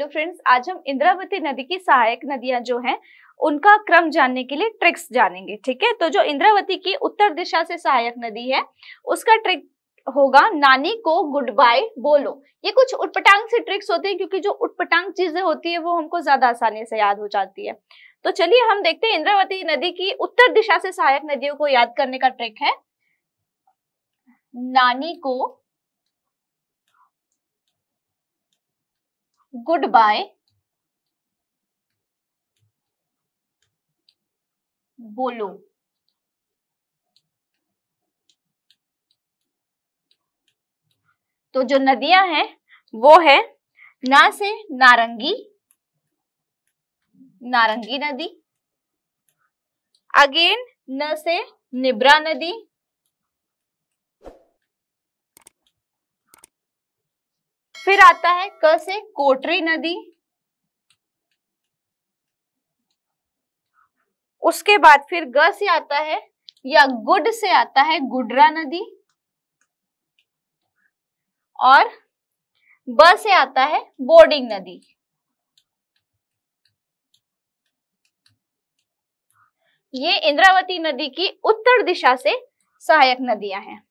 hello friends आज हम इंद्रावती नदी की सहायक नदियां जो हैं उनका क्रम जानने के लिए ट्रिक्स जानेंगे ठीक है तो जो इंद्रावती की उत्तर दिशा से सहायक नदी है उसका ट्रिक होगा नानी को गुड बाय बोलो ये कुछ उटपटांग से ट्रिक्स होते हैं क्योंकि जो उटपटांग चीजें होती है वो हमको ज्यादा आसानी से याद हो जाती है तो चलिए हम देखते हैं इंद्रावती नदी की उत्तर दिशा से सहायक नदियों को याद करने का ट्रिक है नानी को गुड बाय बोलो तो जो नदियां हैं वो है ना से नारंगी नारंगी नदी अगेन न से निब्रा नदी फिर आता है क से कोटरी नदी उसके बाद फिर ग से आता है या गुड से आता है गुडरा नदी और ब से आता है बोर्डिंग नदी ये इंद्रावती नदी की उत्तर दिशा से सहायक नदियां हैं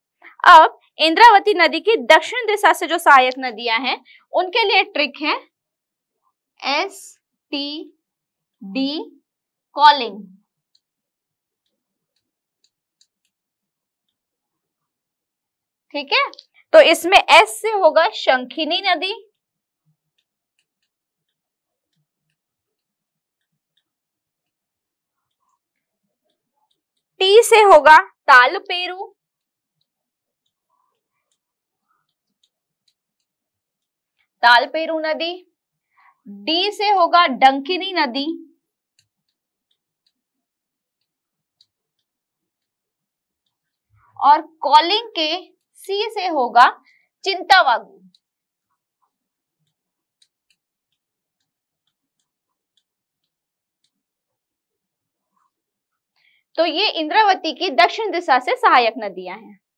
अब इंद्रावती नदी की दक्षिण दिशा से जो सहायक नदियां हैं उनके लिए ट्रिक है एस टी डी कॉलिंग ठीक है तो इसमें एस से होगा शंखिनी नदी टी से होगा तालपेरू तालपेरू नदी डी से होगा डंकिनी नदी और कॉलिंग के सी से होगा चिंतावागु तो ये इंद्रावती की दक्षिण दिशा से सहायक नदियां हैं